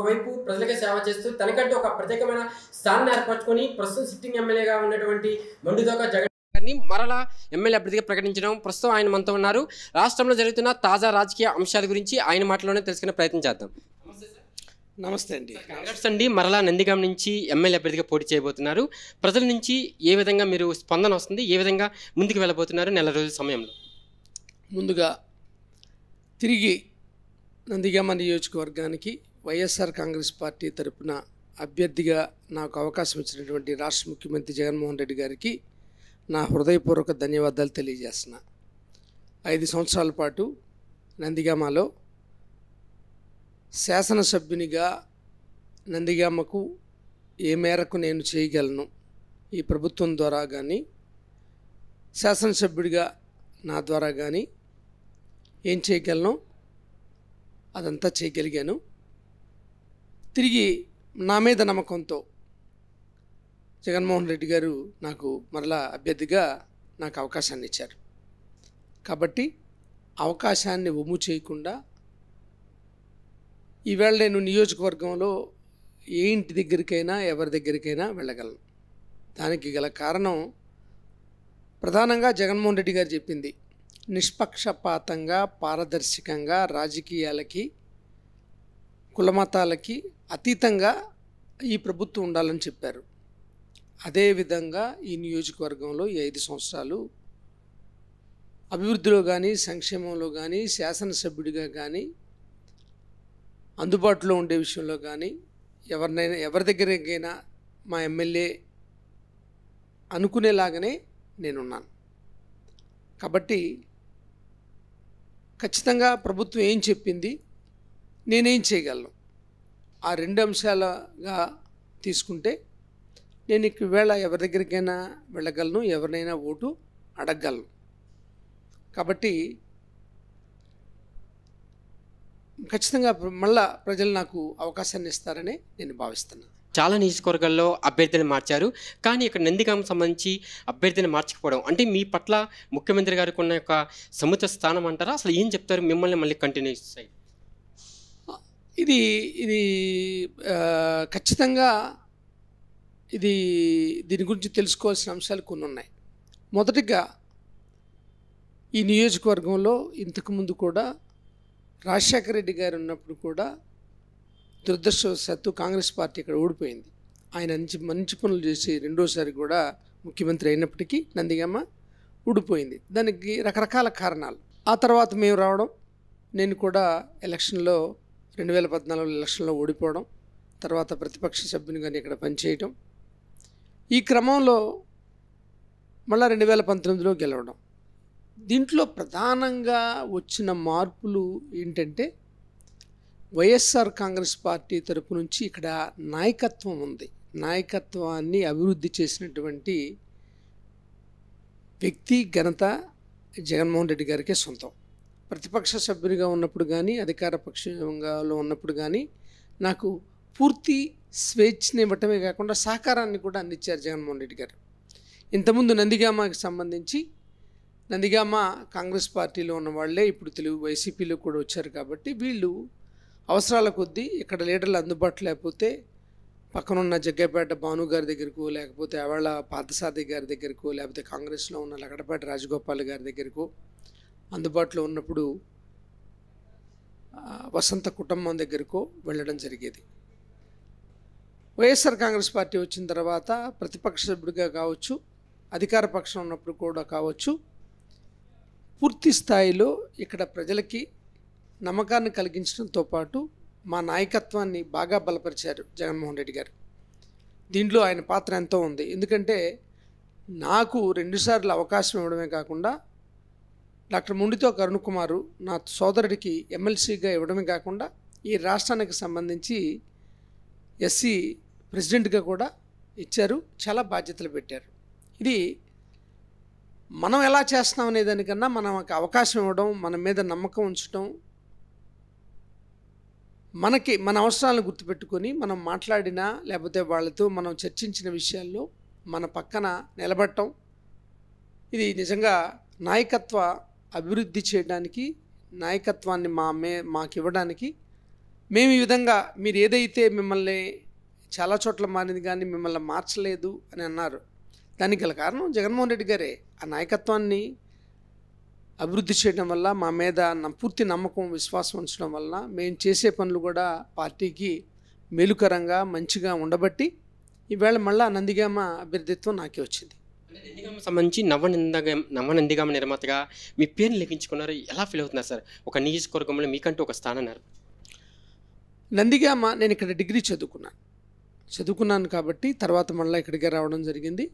ఒకవైపు ప్రజలకే సేవ చేస్తూ తనకంటే ఒక ప్రత్యేకమైన స్థానం ఏర్పరచుకొని ప్రస్తుతం సిట్టింగ్ ఎమ్మెల్యేగా ఉన్నటువంటి మండుదోక జగన్ మరలా ఎమ్మెల్యే అభ్యర్థిగా ప్రకటించడం ప్రస్తుతం ఆయన మనతో ఉన్నారు రాష్ట్రంలో జరుగుతున్న తాజా రాజకీయ అంశాల గురించి ఆయన మాటలోనే తెలుసుకునే ప్రయత్నం చేద్దాం నమస్తే అండి కాంగ్రెస్ అండి మరలా నందిగాం నుంచి ఎమ్మెల్యే అభ్యర్థిగా పోటీ చేయబోతున్నారు ప్రజల నుంచి ఏ విధంగా మీరు స్పందన వస్తుంది ఏ విధంగా ముందుకు వెళ్ళబోతున్నారు నెల రోజుల సమయంలో ముందుగా తిరిగి నందిగామ నియోజకవర్గానికి వైఎస్ఆర్ కాంగ్రెస్ పార్టీ తరపున అభ్యర్థిగా నాకు అవకాశం ఇచ్చినటువంటి రాష్ట్ర ముఖ్యమంత్రి జగన్మోహన్ రెడ్డి గారికి నా హృదయపూర్వక ధన్యవాదాలు తెలియజేస్తున్న ఐదు సంవత్సరాల పాటు నందిగామలో శాసనసభ్యునిగా నందిగామకు ఏ మేరకు నేను చేయగలను ఈ ప్రభుత్వం ద్వారా కానీ శాసనసభ్యుడిగా నా ద్వారా కానీ ఏం చేయగలను అదంతా చేయగలిగాను తిరిగి నా మీద నమ్మకంతో జగన్మోహన్ రెడ్డి గారు నాకు మరలా అభ్యర్థిగా నాకు అవకాశాన్ని ఇచ్చారు కాబట్టి అవకాశాన్ని ఒమ్ము చేయకుండా ఈవేళ నేను నియోజకవర్గంలో ఏ ఇంటి దగ్గరికైనా ఎవరి దగ్గరికైనా వెళ్ళగలను దానికి గల కారణం ప్రధానంగా జగన్మోహన్ రెడ్డి గారు చెప్పింది నిష్పక్షపాతంగా పారదర్శకంగా రాజకీయాలకి కులమతాలకి అతీతంగా ఈ ప్రభుత్వం ఉండాలని చెప్పారు అదేవిధంగా ఈ నియోజకవర్గంలో ఈ ఐదు సంవత్సరాలు అభివృద్ధిలో కానీ సంక్షేమంలో కానీ శాసనసభ్యుడిగా కానీ అందుబాటులో ఉండే విషయంలో కానీ ఎవరినైనా ఎవరి దగ్గరకైనా మా ఎమ్మెల్యే అనుకునేలాగానే నేనున్నాను కాబట్టి ఖచ్చితంగా ప్రభుత్వం ఏం చెప్పింది నేనేం చేయగలను ఆ రెండు అంశాలుగా తీసుకుంటే నేను ఇవేళ ఎవరి దగ్గరికైనా వెళ్ళగలను ఎవరినైనా ఓటు అడగగలను కాబట్టి ఖచ్చితంగా మళ్ళా ప్రజలు నాకు అవకాశాన్ని ఇస్తారని నేను భావిస్తున్నాను చాలా నియోజకవర్గాల్లో అభ్యర్థిని మార్చారు కానీ ఇక్కడ నందిగామకు సంబంధించి అభ్యర్థిని మార్చకపోవడం అంటే మీ పట్ల ముఖ్యమంత్రి గారికి ఉన్న యొక్క సముద్ర స్థానం అంటారా అసలు ఏం చెప్తారు మిమ్మల్ని మళ్ళీ కంటిన్యూ చేస్తాయి ఇది ఇది ఖచ్చితంగా ఇది దీని గురించి తెలుసుకోవాల్సిన అంశాలు కొన్ని ఉన్నాయి మొదటిగా ఈ నియోజకవర్గంలో ఇంతకుముందు కూడా రాజశేఖర రెడ్డి గారు ఉన్నప్పుడు కూడా దురదృష్టవశాత్తు కాంగ్రెస్ పార్టీ ఇక్కడ ఓడిపోయింది ఆయన మంచి మంచి పనులు చేసి రెండోసారి కూడా ముఖ్యమంత్రి అయినప్పటికీ నందిగమ్మ ఊడిపోయింది దానికి రకరకాల కారణాలు ఆ తర్వాత మేము రావడం నేను కూడా ఎలక్షన్లో రెండు వేల పద్నాలుగు ఎలక్షన్లో ఓడిపోవడం తర్వాత ప్రతిపక్ష సభ్యునిగాని ఇక్కడ పనిచేయటం ఈ క్రమంలో మళ్ళీ రెండు వేల పంతొమ్మిదిలో గెలవడం దీంట్లో ప్రధానంగా వచ్చిన మార్పులు ఏంటంటే వైఎస్ఆర్ కాంగ్రెస్ పార్టీ తరపు నుంచి ఇక్కడ నాయకత్వం ఉంది నాయకత్వాన్ని అభివృద్ధి చేసినటువంటి వ్యక్తి ఘనత జగన్మోహన్ రెడ్డి గారికే సొంతం ప్రతిపక్ష సభ్యునిగా ఉన్నప్పుడు కానీ అధికార పక్షంగాలో ఉన్నప్పుడు కానీ నాకు పూర్తి స్వేచ్ఛని ఇవ్వటమే కాకుండా సహకారాన్ని కూడా అందించారు జగన్మోహన్ రెడ్డి గారు ఇంతకుముందు నందిగామకి సంబంధించి నందిగామ కాంగ్రెస్ పార్టీలో ఉన్న వాళ్ళే ఇప్పుడు తెలుగు వైసీపీలో కూడా వచ్చారు కాబట్టి వీళ్ళు అవసరాల కొద్దీ ఇక్కడ లీడర్లు అందుబాటు లేకపోతే పక్కనున్న జగ్గపేట భాను గారి దగ్గరకు లేకపోతే ఎవాళ్ళ పార్థసాది గారి దగ్గరకు లేకపోతే కాంగ్రెస్లో ఉన్న లగడపేట రాజగోపాల్ గారి దగ్గరకు అందుబాటులో ఉన్నప్పుడు వసంత కుటుంబం దగ్గరకో వెళ్ళడం జరిగేది వైఎస్ఆర్ కాంగ్రెస్ పార్టీ వచ్చిన తర్వాత ప్రతిపక్ష సభ్యుడిగా కావచ్చు అధికార పక్షం ఉన్నప్పుడు కూడా కావచ్చు పూర్తి స్థాయిలో ఇక్కడ ప్రజలకి నమ్మకాన్ని కలిగించడంతో పాటు మా నాయకత్వాన్ని బాగా బలపరిచారు జగన్మోహన్ రెడ్డి గారు దీంట్లో ఆయన పాత్ర ఎంతో ఉంది ఎందుకంటే నాకు రెండుసార్లు అవకాశం ఇవ్వడమే కాకుండా డాక్టర్ ముండితో కరుణ్ కుమారు నా సోదరుడికి ఎమ్మెల్సీగా ఇవ్వడమే కాకుండా ఈ రాష్ట్రానికి సంబంధించి ఎస్సీ ప్రెసిడెంట్గా కూడా ఇచ్చారు చాలా బాధ్యతలు పెట్టారు ఇది మనం ఎలా చేస్తున్నాం అనే దానికన్నా ఒక అవకాశం ఇవ్వడం మన మీద నమ్మకం ఉంచడం మనకి మన అవసరాలను గుర్తుపెట్టుకొని మనం మాట్లాడినా లేకపోతే వాళ్ళతో మనం చర్చించిన విషయాల్లో మన పక్కన నిలబడటం ఇది నిజంగా నాయకత్వ అభివృద్ధి చేయడానికి నాయకత్వాన్ని మా మే మాకు ఇవ్వడానికి మేము ఈ విధంగా మీరు ఏదైతే మిమ్మల్ని చాలా చోట్ల మారింది కానీ మిమ్మల్ని మార్చలేదు అని అన్నారు దానికి గల కారణం జగన్మోహన్ రెడ్డి గారే ఆ నాయకత్వాన్ని అభివృద్ధి చేయడం వల్ల మా మీద పూర్తి నమ్మకం విశ్వాసం ఉంచడం వల్ల మేము చేసే పనులు కూడా పార్టీకి మేలుకరంగా మంచిగా ఉండబట్టి ఈవేళ మళ్ళా నందిగామ అభ్యర్థిత్వం నాకే వచ్చింది నందిగామ సంబంధించి నవనందగ నవనందిగామ నిర్మాతగా మీ పేరుని లెక్కించుకున్నారు ఎలా ఫీల్ అవుతున్నారు సార్ ఒక నియోజకవర్గంలో మీకంటూ ఒక స్థానం నందిగామ నేను ఇక్కడ డిగ్రీ చదువుకున్నాను చదువుకున్నాను కాబట్టి తర్వాత మళ్ళీ ఇక్కడికి రావడం జరిగింది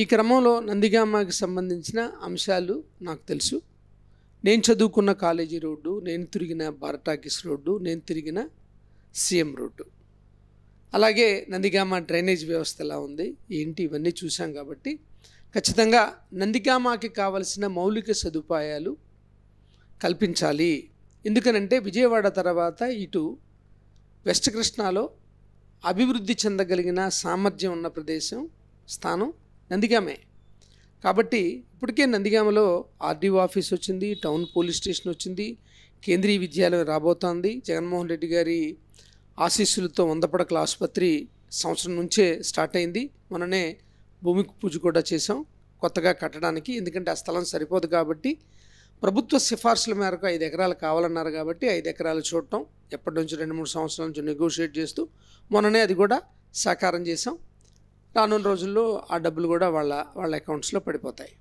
ఈ క్రమంలో నందిగామకి సంబంధించిన అంశాలు నాకు తెలుసు నేను చదువుకున్న కాలేజీ రోడ్డు నేను తిరిగిన బారటాకిస్ రోడ్డు నేను తిరిగిన సీఎం రోడ్డు అలాగే నందిగామ డ్రైనేజ్ వ్యవస్థ ఎలా ఉంది ఏంటి ఇవన్నీ చూసాం కాబట్టి ఖచ్చితంగా నందిగామకి కావలసిన మౌలిక సదుపాయాలు కల్పించాలి ఎందుకనంటే విజయవాడ తర్వాత ఇటు వెస్ట్ కృష్ణాలో అభివృద్ధి చెందగలిగిన సామర్థ్యం ఉన్న ప్రదేశం స్థానం నందిగామే కాబట్టి ఇప్పటికే నందిగామలో ఆర్డీఓ ఆఫీస్ వచ్చింది టౌన్ పోలీస్ స్టేషన్ వచ్చింది కేంద్రీయ విద్యాలయం రాబోతోంది జగన్మోహన్ రెడ్డి గారి ఆశీస్సులతో వందపడకల ఆసుపత్రి సంవత్సరం నుంచే స్టార్ట్ అయింది మననే భూమి పూజ కూడా చేసాం కొత్తగా కట్టడానికి ఎందుకంటే ఆ స్థలం సరిపోదు కాబట్టి ప్రభుత్వ సిఫార్సుల మేరకు ఐదు ఎకరాలు కావాలన్నారు కాబట్టి ఐదు ఎకరాలు చూడటం ఎప్పటి నుంచి రెండు మూడు సంవత్సరాల నుంచి నెగోషియేట్ చేస్తూ మొన్ననే అది కూడా సాకారం చేసాం రానున్న రోజుల్లో ఆ డబ్బులు కూడా వాళ్ళ వాళ్ళ అకౌంట్స్లో పడిపోతాయి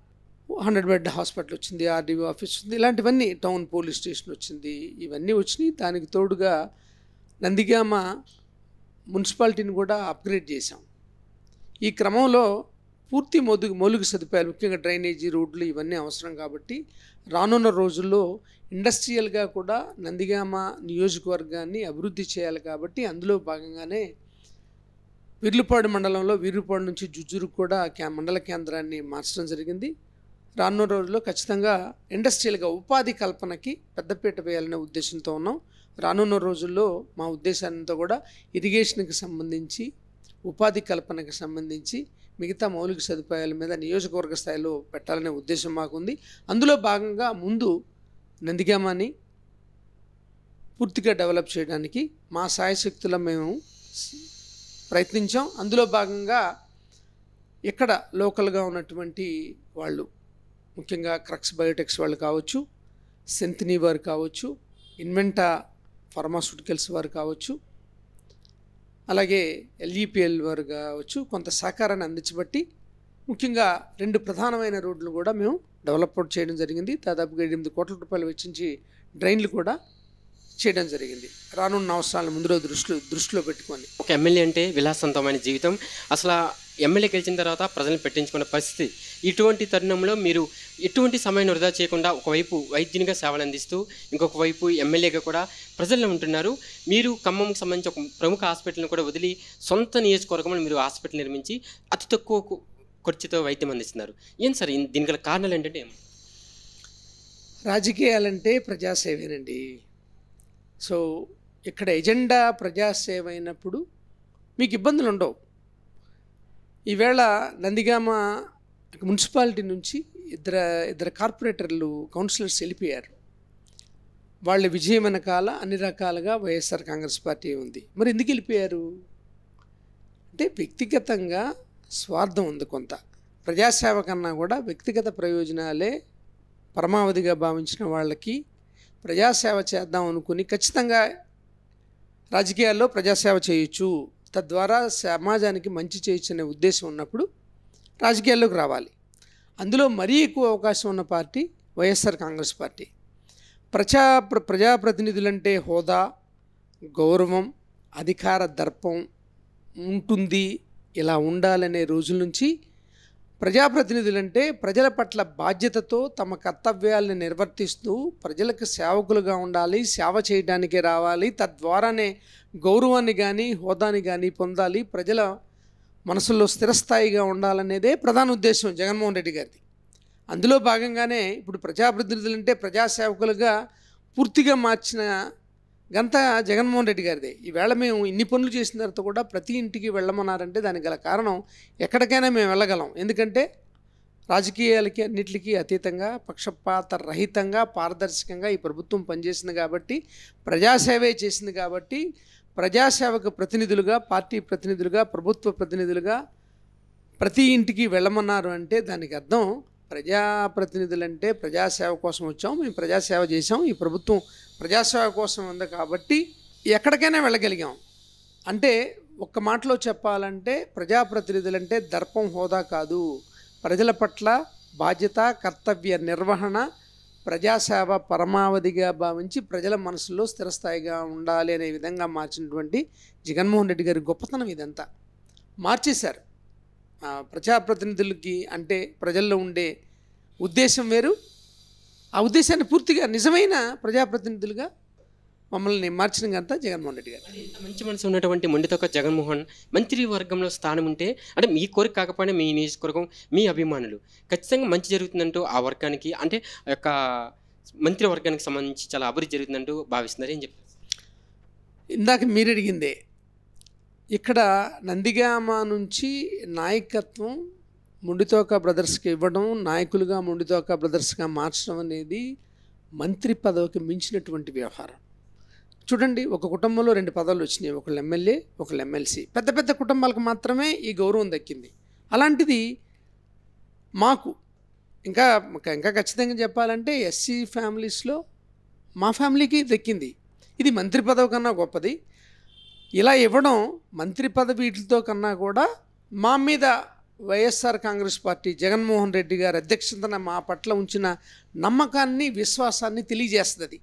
హండ్రెడ్ బెడ్ హాస్పిటల్ వచ్చింది ఆర్డీఓ ఆఫీస్ ఉంది ఇలాంటివన్నీ టౌన్ పోలీస్ స్టేషన్ వచ్చింది ఇవన్నీ వచ్చినాయి దానికి తోడుగా నందిగామ మున్సిపాలిటీని కూడా అప్గ్రేడ్ చేశాం ఈ క్రమంలో పూర్తి మొదు మౌలిక సదుపాయాలు ముఖ్యంగా డ్రైనేజీ రోడ్లు ఇవన్నీ అవసరం కాబట్టి రానున్న రోజుల్లో ఇండస్ట్రియల్గా కూడా నందిగామ నియోజకవర్గాన్ని అభివృద్ధి చేయాలి కాబట్టి అందులో భాగంగానే విర్లుపాడు మండలంలో విర్లుపాడు నుంచి జుజ్జురు కూడా మండల కేంద్రాన్ని మార్చడం జరిగింది రానున్న రోజుల్లో ఖచ్చితంగా ఇండస్ట్రియల్గా ఉపాధి కల్పనకి పెద్దపీట వేయాలనే ఉద్దేశంతో ఉన్నాం రానున్న రోజుల్లో మా ఉద్దేశానంతా కూడా ఇరిగేషన్కి సంబంధించి ఉపాధి కల్పనకు సంబంధించి మిగతా మౌలిక సదుపాయాల మీద నియోజకవర్గ స్థాయిలో పెట్టాలనే ఉద్దేశం మాకుంది అందులో భాగంగా ముందు నందిగామాని పూర్తిగా డెవలప్ చేయడానికి మా సాయశక్తుల మేము ప్రయత్నించాం అందులో భాగంగా ఇక్కడ లోకల్గా ఉన్నటువంటి వాళ్ళు ముఖ్యంగా క్రక్స్ బయోటెక్స్ వాళ్ళు కావచ్చు సెంతనీ వారు కావచ్చు ఇన్వెంటా ఫార్మాస్యూటికల్స్ వారు కావచ్చు అలాగే ఎల్ఈపిఎల్ వారు కావచ్చు కొంత సహకారాన్ని అందించబట్టి ముఖ్యంగా రెండు ప్రధానమైన రోడ్లు కూడా మేము డెవలప్మెంట్ చేయడం జరిగింది దాదాపుగా ఎనిమిది కోట్ల రూపాయలు వెచ్చించి డ్రైన్లు కూడా చేయడం జరిగింది రానున్న అవసరాలను ముందు రోజు దృష్టిలో దృష్టిలో పెట్టుకొని ఒక ఎమ్మెల్యే అంటే విలాసవంతమైన జీవితం అసలు ఎమ్మెల్యే గెలిచిన తర్వాత ప్రజలను పెట్టించుకునే పరిస్థితి ఇటువంటి తరుణంలో మీరు ఎటువంటి సమయాన్ని వృధా చేయకుండా ఒకవైపు వైద్యునిగా సేవలు అందిస్తూ ఇంకొక వైపు ఎమ్మెల్యేగా కూడా ప్రజల్లో ఉంటున్నారు మీరు ఖమ్మంకి సంబంధించి ఒక ప్రముఖ హాస్పిటల్ని కూడా వదిలి సొంత నియోజకవర్గంలో మీరు హాస్పిటల్ నిర్మించి అతి తక్కువ ఖర్చుతో వైద్యం అందిస్తున్నారు ఏం సార్ దీనికి గల కారణాలు ఏంటంటే రాజకీయాలంటే ప్రజాసేవేనండి సో ఇక్కడ ఎజెండా ప్రజాసేవ అయినప్పుడు మీకు ఇబ్బందులు ఉండవు ఈవేళ నందిగామ మున్సిపాలిటీ నుంచి ఇద్దరు ఇద్దరు కార్పొరేటర్లు కౌన్సిలర్స్ వెళ్ళిపోయారు వాళ్ళ విజయం వెనకాల అన్ని రకాలుగా వైఎస్ఆర్ కాంగ్రెస్ పార్టీ ఉంది మరి ఎందుకు వెళ్ళిపోయారు అంటే వ్యక్తిగతంగా స్వార్థం ఉంది కొంత ప్రజాసేవ కన్నా కూడా వ్యక్తిగత ప్రయోజనాలే పరమావధిగా భావించిన వాళ్ళకి ప్రజాసేవ చేద్దాం అనుకుని ఖచ్చితంగా రాజకీయాల్లో ప్రజాసేవ చేయొచ్చు తద్వారా సమాజానికి మంచి చేయించనే ఉద్దేశం ఉన్నప్పుడు రాజకీయాల్లోకి రావాలి అందులో మరీ ఎక్కువ అవకాశం ఉన్న పార్టీ వైఎస్ఆర్ కాంగ్రెస్ పార్టీ ప్రజా ప్రజాప్రతినిధులంటే హోదా గౌరవం అధికార దర్పం ఉంటుంది ఇలా ఉండాలనే రోజుల నుంచి ప్రజాప్రతినిధులంటే ప్రజల పట్ల బాధ్యతతో తమ కర్తవ్యాలను నిర్వర్తిస్తూ ప్రజలకు సేవకులుగా ఉండాలి సేవ చేయడానికి రావాలి తద్వారానే గౌరవాన్ని కానీ హోదాని కానీ పొందాలి ప్రజల మనసుల్లో స్థిరస్థాయిగా ఉండాలనేదే ప్రధాన ఉద్దేశం జగన్మోహన్ రెడ్డి గారిది అందులో భాగంగానే ఇప్పుడు ప్రజాప్రతినిధులంటే ప్రజాసేవకులుగా పూర్తిగా మార్చిన గంతా జగన్మోహన్ రెడ్డి గారిదే ఈవేళ మేము ఇన్ని పనులు చేసిన తర్వాత కూడా ప్రతి ఇంటికి వెళ్ళమన్నారంటే దానికి గల కారణం ఎక్కడికైనా మేము వెళ్ళగలం ఎందుకంటే రాజకీయాలకి అన్నిటికీ అతీతంగా పక్షపాత రహితంగా పారదర్శకంగా ఈ ప్రభుత్వం పనిచేసింది కాబట్టి ప్రజాసేవే చేసింది కాబట్టి ప్రజాసేవకు ప్రతినిధులుగా పార్టీ ప్రతినిధులుగా ప్రభుత్వ ప్రతినిధులుగా ప్రతి ఇంటికి వెళ్ళమన్నారు అంటే దానికి అర్థం ప్రజాప్రతినిధులంటే ప్రజాసేవ కోసం వచ్చాం మేము ప్రజాసేవ చేసాం ఈ ప్రభుత్వం ప్రజాసేవ కోసం ఉంది కాబట్టి ఎక్కడికైనా వెళ్ళగలిగాం అంటే ఒక్క మాటలో చెప్పాలంటే ప్రజాప్రతినిధులంటే దర్పం హోదా కాదు ప్రజల పట్ల బాధ్యత కర్తవ్య నిర్వహణ ప్రజాసేవ పరమావధిగా భావించి ప్రజల మనసులో స్థిరస్థాయిగా ఉండాలి అనే విధంగా మార్చినటువంటి జగన్మోహన్ రెడ్డి గారి గొప్పతనం ఇదంతా మార్చేశారు ప్రజాప్రతినిధులకి అంటే ప్రజల్లో ఉండే ఉద్దేశం వేరు ఆ ఉద్దేశాన్ని పూర్తిగా నిజమైన ప్రజాప్రతినిధులుగా మమ్మల్ని మార్చిన అంతా జగన్మోహన్ రెడ్డి గారు మంచి మనసు ఉన్నటువంటి మొండితో జగన్మోహన్ మంత్రి వర్గంలో స్థానం ఉంటే అంటే మీ కోరిక కాకపోయినా మీ నియోజకవర్గం మీ అభిమానులు ఖచ్చితంగా మంచి జరుగుతుందంటూ ఆ వర్గానికి అంటే యొక్క మంత్రివర్గానికి సంబంధించి చాలా అభివృద్ధి జరుగుతుందంటూ భావిస్తున్నారు ఏం చెప్తారు ఇందాక మీరు అడిగిందే ఇక్కడ నందిగామ నుంచి నాయకత్వం ముండితోక బ్రదర్స్కి ఇవ్వడం నాయకులుగా ముండితోక బ్రదర్స్గా మార్చడం అనేది మంత్రి పదవికి మించినటువంటి వ్యవహారం చూడండి ఒక కుటుంబంలో రెండు పదవులు వచ్చినాయి ఒకళ్ళు ఎమ్మెల్యే ఒకళ్ళు ఎమ్మెల్సీ పెద్ద పెద్ద కుటుంబాలకు మాత్రమే ఈ గౌరవం దక్కింది అలాంటిది మాకు ఇంకా ఇంకా ఖచ్చితంగా చెప్పాలంటే ఎస్సీ ఫ్యామిలీస్లో మా ఫ్యామిలీకి దక్కింది ఇది మంత్రి పదవి కన్నా గొప్పది ఇలా ఇవ్వడం మంత్రి పదవి వీటితో కన్నా కూడా మా మీద YSR Congress Party Jaganmohan Reddy గారి అధ్యక్షతన మా పట్ల ఉంచిన నమ్మకాన్ని విశ్వాసాన్ని తెలియజేస్తుంది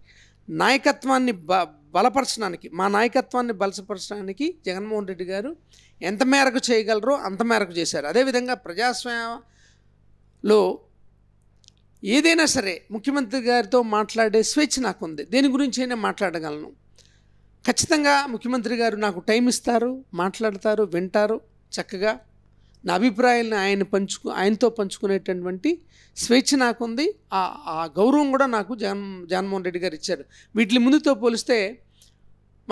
నాయకత్వాన్ని బ బలపరచడానికి మా నాయకత్వాన్ని బలపరచడానికి జగన్మోహన్ రెడ్డి గారు ఎంత మేరకు చేయగలరో అంత మేరకు చేశారు అదేవిధంగా ప్రజాస్వామ్యలో ఏదైనా సరే ముఖ్యమంత్రి గారితో మాట్లాడే స్వేచ్ఛ నాకుంది దేని గురించి అయినా మాట్లాడగలను ఖచ్చితంగా ముఖ్యమంత్రి గారు నాకు టైం ఇస్తారు మాట్లాడతారు వింటారు చక్కగా నా అభిప్రాయాలను ఆయన పంచుకు ఆయనతో పంచుకునేటటువంటి స్వేచ్ఛ నాకుంది ఆ ఆ గౌరవం కూడా నాకు జగన్ జగన్మోహన్ రెడ్డి గారు ఇచ్చారు వీటి ముందుతో పోలిస్తే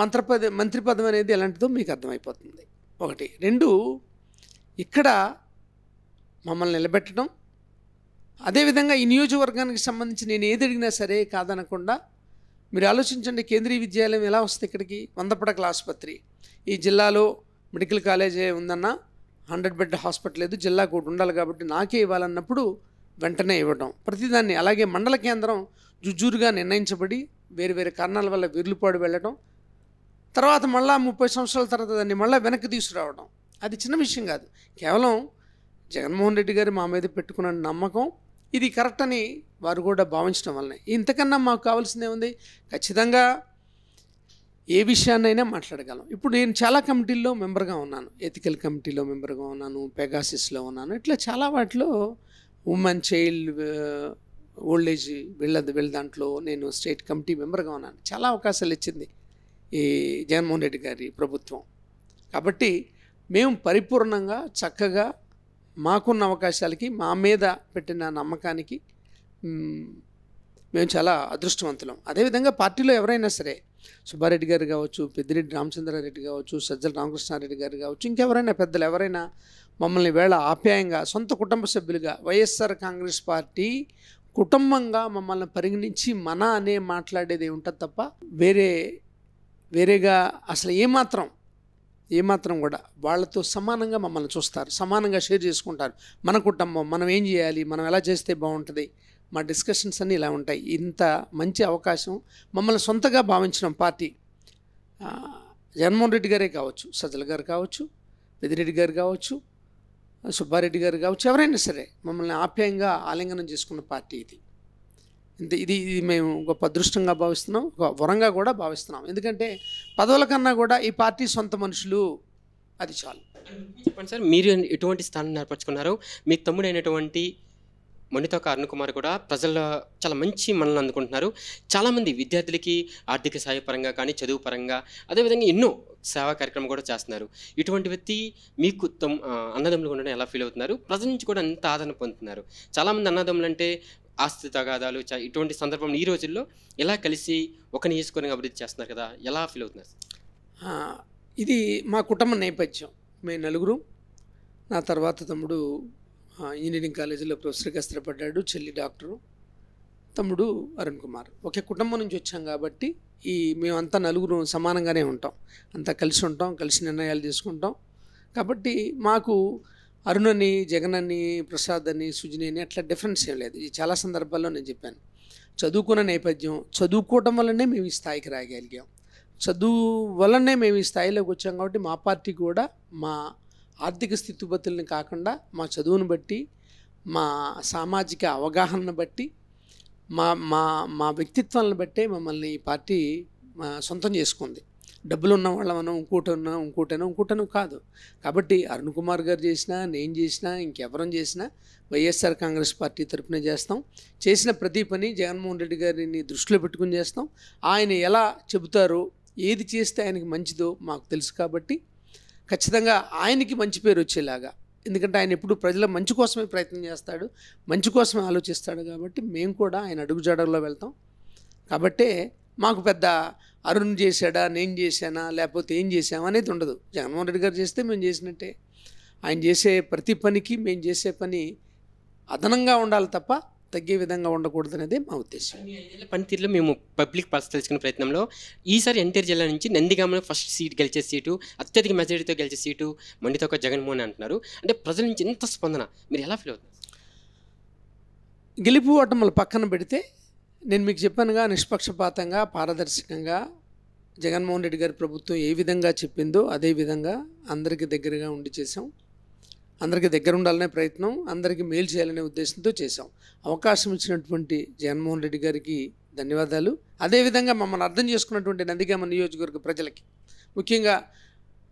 మంత్రపద మంత్రి పదం అనేది ఎలాంటిదో మీకు అర్థమైపోతుంది ఒకటి రెండు ఇక్కడ మమ్మల్ని నిలబెట్టడం అదేవిధంగా ఈ నియోజకవర్గానికి సంబంధించి నేను ఏది అడిగినా సరే కాదనకుండా మీరు ఆలోచించండి కేంద్రీయ విద్యాలయం ఎలా వస్తుంది ఇక్కడికి పడకల ఆసుపత్రి ఈ జిల్లాలో మెడికల్ కాలేజ్ ఉందన్నా హండ్రెడ్ బెడ్ హాస్పిటల్ లేదు జిల్లాకు ఒకటి ఉండాలి కాబట్టి నాకే ఇవ్వాలన్నప్పుడు వెంటనే ఇవ్వడం ప్రతిదాన్ని అలాగే మండల కేంద్రం జుజ్జూరుగా నిర్ణయించబడి వేరు వేరు కారణాల వల్ల విరులుపాడు వెళ్ళడం తర్వాత మళ్ళా ముప్పై సంవత్సరాల తర్వాత దాన్ని మళ్ళీ వెనక్కి తీసుకురావడం అది చిన్న విషయం కాదు కేవలం జగన్మోహన్ రెడ్డి గారు మా మీద పెట్టుకున్న నమ్మకం ఇది కరెక్ట్ అని వారు కూడా భావించడం వల్లనే ఇంతకన్నా మాకు కావాల్సిందే ఉంది ఖచ్చితంగా ఏ విషయాన్నైనా మాట్లాడగలం ఇప్పుడు నేను చాలా కమిటీల్లో మెంబర్గా ఉన్నాను ఎథికల్ కమిటీలో మెంబర్గా ఉన్నాను పెగాసిస్లో ఉన్నాను ఇట్లా చాలా వాటిలో ఉమెన్ చైల్డ్ ఓల్డ్ ఏజ్ వెళ్ళదు వెళ్ళ దాంట్లో నేను స్టేట్ కమిటీ మెంబర్గా ఉన్నాను చాలా అవకాశాలు ఇచ్చింది ఈ జగన్మోహన్ రెడ్డి గారి ప్రభుత్వం కాబట్టి మేము పరిపూర్ణంగా చక్కగా మాకున్న అవకాశాలకి మా మీద పెట్టిన నమ్మకానికి మేము చాలా అదృష్టవంతులం అదేవిధంగా పార్టీలో ఎవరైనా సరే సుబ్బారెడ్డి గారు కావచ్చు పెద్దిరెడ్డి రామచంద్రారెడ్డి కావచ్చు సజ్జల రామకృష్ణారెడ్డి గారు కావచ్చు ఇంకెవరైనా పెద్దలు ఎవరైనా మమ్మల్ని వేళ ఆప్యాయంగా సొంత కుటుంబ సభ్యులుగా వైఎస్ఆర్ కాంగ్రెస్ పార్టీ కుటుంబంగా మమ్మల్ని పరిగణించి మన అనే మాట్లాడేది ఉంటుంది తప్ప వేరే వేరేగా అసలు ఏమాత్రం ఏమాత్రం కూడా వాళ్ళతో సమానంగా మమ్మల్ని చూస్తారు సమానంగా షేర్ చేసుకుంటారు మన కుటుంబం మనం ఏం చేయాలి మనం ఎలా చేస్తే బాగుంటుంది మా డిస్కషన్స్ అన్నీ ఇలా ఉంటాయి ఇంత మంచి అవకాశం మమ్మల్ని సొంతగా భావించిన పార్టీ జగన్మోహన్ రెడ్డి గారే కావచ్చు సజ్జల గారు కావచ్చు పెదిరెడ్డి గారు కావచ్చు సుబ్బారెడ్డి గారు కావచ్చు ఎవరైనా సరే మమ్మల్ని ఆప్యాయంగా ఆలింగనం చేసుకున్న పార్టీ ఇది ఇది ఇది మేము గొప్ప అదృష్టంగా భావిస్తున్నాం ఒక వరంగా కూడా భావిస్తున్నాం ఎందుకంటే పదవుల కన్నా కూడా ఈ పార్టీ సొంత మనుషులు అది చాలు చెప్పండి సార్ మీరు ఎటువంటి స్థానం ఏర్పరచుకున్నారు మీ తమ్ముడైనటువంటి మణితో అరుణ్ కుమార్ కూడా ప్రజల్లో చాలా మంచి మనల్ని అందుకుంటున్నారు చాలామంది విద్యార్థులకి ఆర్థిక సహాయ పరంగా కానీ చదువు పరంగా అదేవిధంగా ఎన్నో సేవా కార్యక్రమం కూడా చేస్తున్నారు ఇటువంటి వ్యక్తి మీకు తమ్ అన్నదమ్ములు ఉండడం ఎలా ఫీల్ అవుతున్నారు ప్రజల నుంచి కూడా అంత ఆదరణ పొందుతున్నారు చాలామంది అన్నదమ్ములు అంటే ఆస్తి తగాదాలు ఇటువంటి సందర్భం ఈ రోజుల్లో ఎలా కలిసి ఒక నియోజకవర్గం అభివృద్ధి చేస్తున్నారు కదా ఎలా ఫీల్ అవుతున్నారు ఇది మా కుటుంబ నేపథ్యం మేము నలుగురు నా తర్వాత తమ్ముడు ఇంజనీరింగ్ కాలేజీలో ప్రొఫెసర్గా స్థిరపడ్డాడు చెల్లి డాక్టరు తమ్ముడు అరుణ్ కుమార్ ఒకే కుటుంబం నుంచి వచ్చాం కాబట్టి ఈ మేమంతా నలుగురు సమానంగానే ఉంటాం అంతా కలిసి ఉంటాం కలిసి నిర్ణయాలు తీసుకుంటాం కాబట్టి మాకు అరుణని జగన్ అని ప్రసాద్ అని సుజిని అని అట్లా డిఫరెన్స్ ఏం లేదు ఇది చాలా సందర్భాల్లో నేను చెప్పాను చదువుకున్న నేపథ్యం చదువుకోవటం వల్లనే మేము ఈ స్థాయికి రాగలిగాం చదువు వల్లనే మేము ఈ స్థాయిలోకి వచ్చాం కాబట్టి మా పార్టీ కూడా మా ఆర్థిక స్థితిగతుల్ని కాకుండా మా చదువును బట్టి మా సామాజిక అవగాహనను బట్టి మా మా మా వ్యక్తిత్వాలను బట్టే మమ్మల్ని ఈ పార్టీ సొంతం చేసుకుంది డబ్బులు ఉన్న వాళ్ళ ఇంకోటి ఇంకోటన్నా ఇంకోటైనా ఇంకోటనో కాదు కాబట్టి అరుణ్ కుమార్ గారు చేసినా నేను చేసినా ఇంకెవరం చేసినా వైఎస్ఆర్ కాంగ్రెస్ పార్టీ తరఫున చేస్తాం చేసిన ప్రతి పని జగన్మోహన్ రెడ్డి గారిని దృష్టిలో పెట్టుకుని చేస్తాం ఆయన ఎలా చెబుతారో ఏది చేస్తే ఆయనకి మంచిదో మాకు తెలుసు కాబట్టి ఖచ్చితంగా ఆయనకి మంచి పేరు వచ్చేలాగా ఎందుకంటే ఆయన ఎప్పుడు ప్రజల మంచి కోసమే ప్రయత్నం చేస్తాడు మంచి కోసమే ఆలోచిస్తాడు కాబట్టి మేము కూడా ఆయన అడుగుజాడల్లో వెళ్తాం కాబట్టే మాకు పెద్ద అరుణ్ చేశాడా నేను చేశానా లేకపోతే ఏం చేశామా అనేది ఉండదు జగన్మోహన్ రెడ్డి గారు చేస్తే మేము చేసినట్టే ఆయన చేసే ప్రతి పనికి మేము చేసే పని అదనంగా ఉండాలి తప్ప తగ్గే విధంగా ఉండకూడదు అనేది మా ఉద్దేశం పనితీరులో మేము పబ్లిక్ పల్స్ తెలుసుకునే ప్రయత్నంలో ఈసారి ఎన్టీఆర్ జిల్లా నుంచి నందిగామలో ఫస్ట్ సీట్ గెలిచే సీటు అత్యధిక మెజారిటీతో గెలిచే సీటు ఒక జగన్మోహన్ అంటున్నారు అంటే ప్రజల నుంచి ఎంత స్పందన మీరు ఎలా ఫీల్ అవుతుంది గెలుపు ఓటములు పక్కన పెడితే నేను మీకు చెప్పానుగా నిష్పక్షపాతంగా పారదర్శకంగా జగన్మోహన్ రెడ్డి గారి ప్రభుత్వం ఏ విధంగా చెప్పిందో అదే విధంగా అందరికీ దగ్గరగా ఉండి చేసాం అందరికీ దగ్గర ఉండాలనే ప్రయత్నం అందరికీ మేలు చేయాలనే ఉద్దేశంతో చేశాం అవకాశం ఇచ్చినటువంటి జగన్మోహన్ రెడ్డి గారికి ధన్యవాదాలు అదేవిధంగా మమ్మల్ని అర్థం చేసుకున్నటువంటి నందిగామ నియోజకవర్గ ప్రజలకి ముఖ్యంగా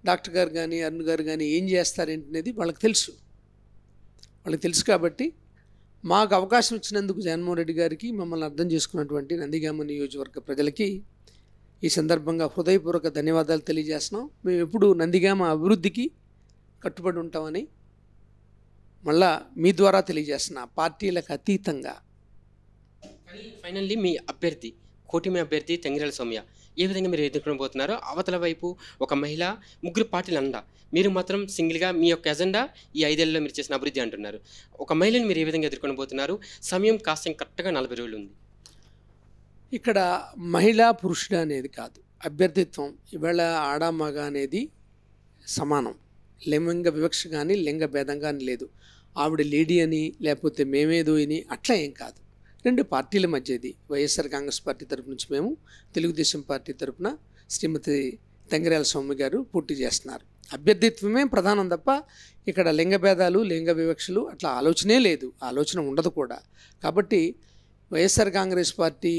డాక్టర్ గారు కానీ అరుణ్ గారు కానీ ఏం చేస్తారేంటనేది వాళ్ళకి తెలుసు వాళ్ళకి తెలుసు కాబట్టి మాకు అవకాశం ఇచ్చినందుకు జగన్మోహన్ రెడ్డి గారికి మమ్మల్ని అర్థం చేసుకున్నటువంటి నందిగామ నియోజకవర్గ ప్రజలకి ఈ సందర్భంగా హృదయపూర్వక ధన్యవాదాలు తెలియజేస్తున్నాం మేము ఎప్పుడు నందిగామ అభివృద్ధికి కట్టుబడి ఉంటామని మళ్ళా మీ ద్వారా తెలియజేస్తున్న పార్టీలకు అతీతంగా ఫైనల్లీ మీ అభ్యర్థి కూటమి అభ్యర్థి తెంగిరల సౌమ్య ఏ విధంగా మీరు ఎదుర్కొని పోతున్నారో అవతల వైపు ఒక మహిళ ముగ్గురు పార్టీలు అండ మీరు మాత్రం సింగిల్గా మీ యొక్క ఎజెండా ఈ ఐదేళ్లలో మీరు చేసిన అభివృద్ధి అంటున్నారు ఒక మహిళను మీరు ఏ విధంగా ఎదుర్కొని పోతున్నారు సమయం కాస్త కరెక్ట్గా నలభై రోజులు ఉంది ఇక్కడ మహిళా పురుషుడు అనేది కాదు అభ్యర్థిత్వం ఇవాళ ఆడమగ అనేది సమానం లింగ వివక్ష కానీ లింగ భేదం కానీ లేదు ఆవిడ లేడీ అని లేకపోతే మేమేదో అని అట్లా ఏం కాదు రెండు పార్టీల మధ్య ఇది వైఎస్ఆర్ కాంగ్రెస్ పార్టీ తరపు నుంచి మేము తెలుగుదేశం పార్టీ తరపున శ్రీమతి తంగిరాల స్వామి గారు పోటీ చేస్తున్నారు అభ్యర్థిత్వమే ప్రధానం తప్ప ఇక్కడ లింగ భేదాలు లింగ వివక్షలు అట్లా ఆలోచనే లేదు ఆలోచన ఉండదు కూడా కాబట్టి వైఎస్ఆర్ కాంగ్రెస్ పార్టీ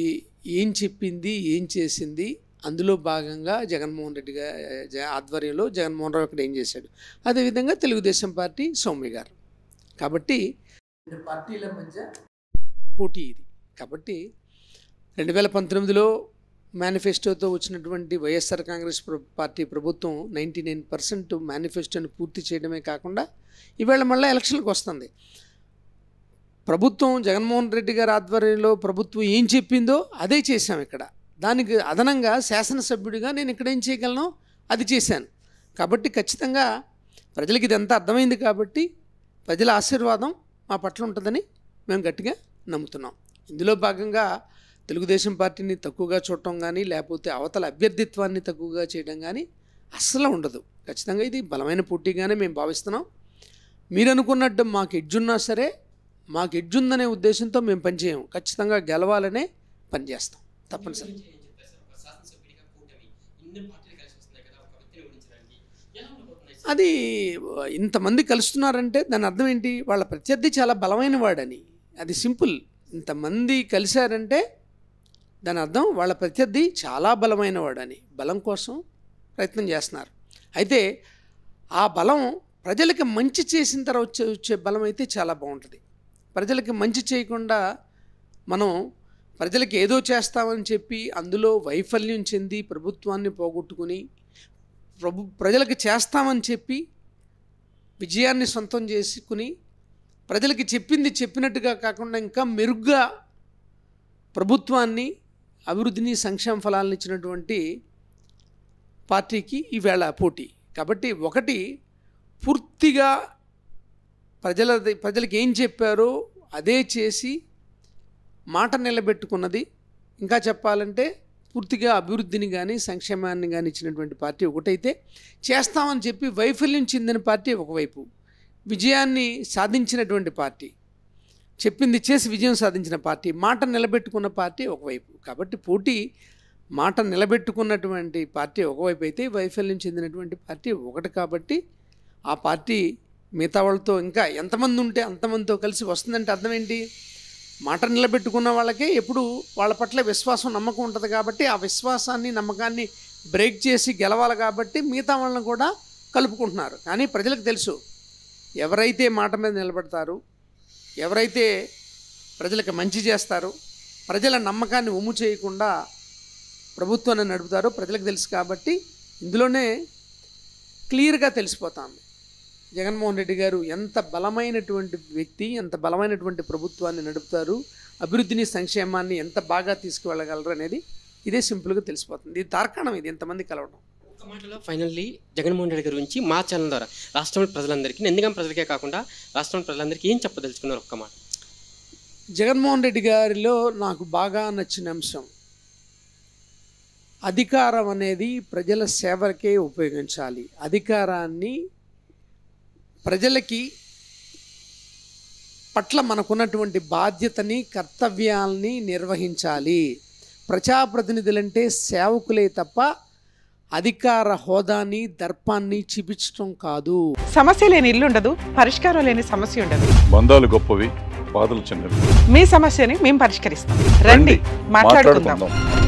ఏం చెప్పింది ఏం చేసింది అందులో భాగంగా జగన్మోహన్ రెడ్డి గారి ఆధ్వర్యంలో జగన్మోహన్ రావు ఇక్కడ ఏం చేశాడు అదేవిధంగా తెలుగుదేశం పార్టీ సౌమ్య గారు కాబట్టి పార్టీల మధ్య పోటీ ఇది కాబట్టి రెండు వేల పంతొమ్మిదిలో మేనిఫెస్టోతో వచ్చినటువంటి వైఎస్ఆర్ కాంగ్రెస్ పార్టీ ప్రభుత్వం నైంటీ నైన్ పర్సెంట్ మేనిఫెస్టోని పూర్తి చేయడమే కాకుండా ఈవేళ మళ్ళీ ఎలక్షన్లకు వస్తుంది ప్రభుత్వం జగన్మోహన్ రెడ్డి గారి ఆధ్వర్యంలో ప్రభుత్వం ఏం చెప్పిందో అదే చేశాం ఇక్కడ దానికి అదనంగా శాసనసభ్యుడిగా నేను ఇక్కడ ఏం చేయగలను అది చేశాను కాబట్టి ఖచ్చితంగా ప్రజలకి ఇదంతా అర్థమైంది కాబట్టి ప్రజల ఆశీర్వాదం మా పట్ల ఉంటుందని మేము గట్టిగా నమ్ముతున్నాం ఇందులో భాగంగా తెలుగుదేశం పార్టీని తక్కువగా చూడటం కానీ లేకపోతే అవతల అభ్యర్థిత్వాన్ని తక్కువగా చేయడం కానీ అస్సలు ఉండదు ఖచ్చితంగా ఇది బలమైన పోటీగానే మేము భావిస్తున్నాం మీరు అనుకున్నట్టు మాకు ఎడ్జున్నా సరే మాకు ఎడ్జుందనే ఉద్దేశంతో మేము పనిచేయం ఖచ్చితంగా గెలవాలనే పనిచేస్తాం తప్పనిసరి అది ఇంతమంది కలుస్తున్నారంటే దాని అర్థం ఏంటి వాళ్ళ ప్రత్యర్థి చాలా బలమైన వాడని అది సింపుల్ ఇంతమంది కలిశారంటే దాని అర్థం వాళ్ళ ప్రత్యర్థి చాలా బలమైన వాడని బలం కోసం ప్రయత్నం చేస్తున్నారు అయితే ఆ బలం ప్రజలకి మంచి చేసిన తర్వాత వచ్చే వచ్చే బలం అయితే చాలా బాగుంటుంది ప్రజలకి మంచి చేయకుండా మనం ప్రజలకి ఏదో చేస్తామని చెప్పి అందులో వైఫల్యం చెంది ప్రభుత్వాన్ని పోగొట్టుకుని ప్రభు ప్రజలకు చేస్తామని చెప్పి విజయాన్ని సొంతం చేసుకుని ప్రజలకి చెప్పింది చెప్పినట్టుగా కాకుండా ఇంకా మెరుగ్గా ప్రభుత్వాన్ని అభివృద్ధిని సంక్షేమ ఫలాలను ఇచ్చినటువంటి పార్టీకి ఈవేళ పోటీ కాబట్టి ఒకటి పూర్తిగా ప్రజల ప్రజలకు ఏం చెప్పారో అదే చేసి మాట నిలబెట్టుకున్నది ఇంకా చెప్పాలంటే పూర్తిగా అభివృద్ధిని కానీ సంక్షేమాన్ని కానీ ఇచ్చినటువంటి పార్టీ ఒకటైతే చేస్తామని చెప్పి వైఫల్యం చెందిన పార్టీ ఒకవైపు విజయాన్ని సాధించినటువంటి పార్టీ చెప్పింది చేసి విజయం సాధించిన పార్టీ మాట నిలబెట్టుకున్న పార్టీ ఒకవైపు కాబట్టి పోటీ మాట నిలబెట్టుకున్నటువంటి పార్టీ ఒకవైపు అయితే వైఫల్యం చెందినటువంటి పార్టీ ఒకటి కాబట్టి ఆ పార్టీ మిగతా వాళ్ళతో ఇంకా ఎంతమంది ఉంటే అంతమందితో కలిసి వస్తుందంటే అర్థం ఏంటి మాట నిలబెట్టుకున్న వాళ్ళకే ఎప్పుడు వాళ్ళ పట్ల విశ్వాసం నమ్మకం ఉంటుంది కాబట్టి ఆ విశ్వాసాన్ని నమ్మకాన్ని బ్రేక్ చేసి గెలవాలి కాబట్టి మిగతా వాళ్ళని కూడా కలుపుకుంటున్నారు కానీ ప్రజలకు తెలుసు ఎవరైతే మాట మీద నిలబడతారు ఎవరైతే ప్రజలకు మంచి చేస్తారో ప్రజల నమ్మకాన్ని ఉమ్ము చేయకుండా ప్రభుత్వాన్ని నడుపుతారో ప్రజలకు తెలుసు కాబట్టి ఇందులోనే క్లియర్గా తెలిసిపోతాను జగన్మోహన్ రెడ్డి గారు ఎంత బలమైనటువంటి వ్యక్తి ఎంత బలమైనటువంటి ప్రభుత్వాన్ని నడుపుతారు అభివృద్ధిని సంక్షేమాన్ని ఎంత బాగా తీసుకువెళ్ళగలరు అనేది ఇదే సింపుల్గా తెలిసిపోతుంది ఇది తార్కాణం ఇది ఎంతమంది కలవడం ఒక్క మాటలో ఫైనల్లీ జగన్మోహన్ రెడ్డి గారి గురించి మా ఛానల్ ద్వారా రాష్ట్రంలో ప్రజలందరికీ ఎందుకంటే ప్రజలకే కాకుండా రాష్ట్రంలో ప్రజలందరికీ ఏం చెప్పదలుచుకున్నారు ఒక్క మాట జగన్మోహన్ రెడ్డి గారిలో నాకు బాగా నచ్చిన అంశం అధికారం అనేది ప్రజల సేవకే ఉపయోగించాలి అధికారాన్ని ప్రజలకి పట్ల మనకున్నటువంటి బాధ్యతని కర్తవ్యాల్ని నిర్వహించాలి ప్రజాప్రతినిధులంటే సేవకులే తప్ప అధికార హోదాని దర్పాన్ని చూపించడం కాదు సమస్య లేని ఇల్లు ఉండదు పరిష్కారం లేని సమస్య ఉండదు బంధాలు గొప్పవి బాధలు చిన్నవి మీ సమస్యని మేము పరిష్కరిస్తాం రండి మాట్లాడుకుందాం